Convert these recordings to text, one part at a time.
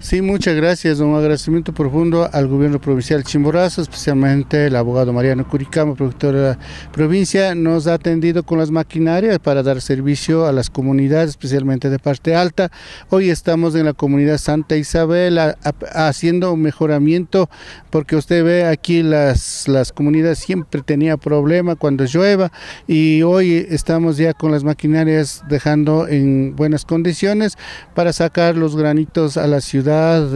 Sí, muchas gracias. Un agradecimiento profundo al gobierno provincial Chimborazo, especialmente el abogado Mariano Curicamo, productor de la provincia, nos ha atendido con las maquinarias para dar servicio a las comunidades, especialmente de parte alta. Hoy estamos en la comunidad Santa Isabel haciendo un mejoramiento, porque usted ve aquí las, las comunidades siempre tenía problema cuando llueva y hoy estamos ya con las maquinarias dejando en buenas condiciones para sacar los granitos a la ciudad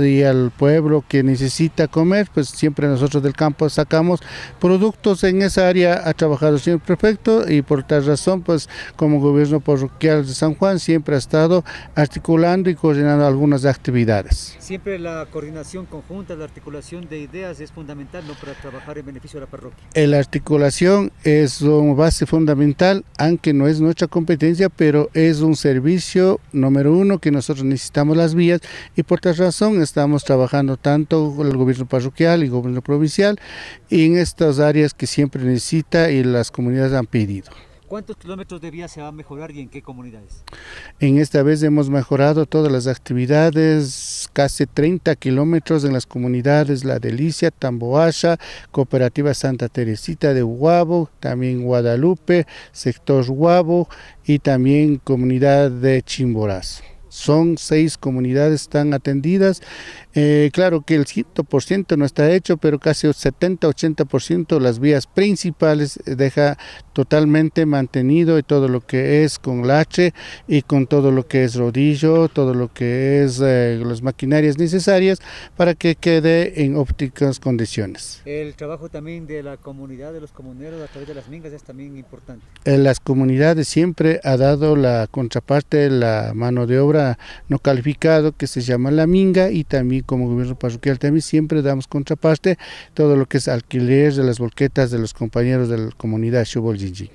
y al pueblo que necesita comer, pues siempre nosotros del campo sacamos productos en esa área ha trabajado el señor prefecto y por tal razón pues como gobierno parroquial de San Juan siempre ha estado articulando y coordinando algunas actividades. Siempre la coordinación conjunta, la articulación de ideas es fundamental ¿no? para trabajar en beneficio de la parroquia. La articulación es una base fundamental, aunque no es nuestra competencia, pero es un servicio número uno que nosotros necesitamos las vías y por tal razón estamos trabajando tanto el gobierno parroquial y gobierno provincial en estas áreas que siempre necesita y las comunidades han pedido. ¿Cuántos kilómetros de vía se va a mejorar y en qué comunidades? En esta vez hemos mejorado todas las actividades, casi 30 kilómetros en las comunidades La Delicia, Tamboasha, Cooperativa Santa Teresita de Huabo, también Guadalupe, Sector Huabo, y también comunidad de Chimborazo son seis comunidades están atendidas. Eh, claro que el 100% no está hecho, pero casi 70-80% las vías principales eh, deja totalmente mantenido y todo lo que es con lache y con todo lo que es rodillo, todo lo que es eh, las maquinarias necesarias para que quede en ópticas condiciones. El trabajo también de la comunidad, de los comuneros a través de las mingas es también importante. las comunidades siempre ha dado la contraparte, la mano de obra no calificado que se llama La Minga y también como gobierno parroquial también siempre damos contraparte todo lo que es alquiler de las volquetas de los compañeros de la comunidad Xubolginjin.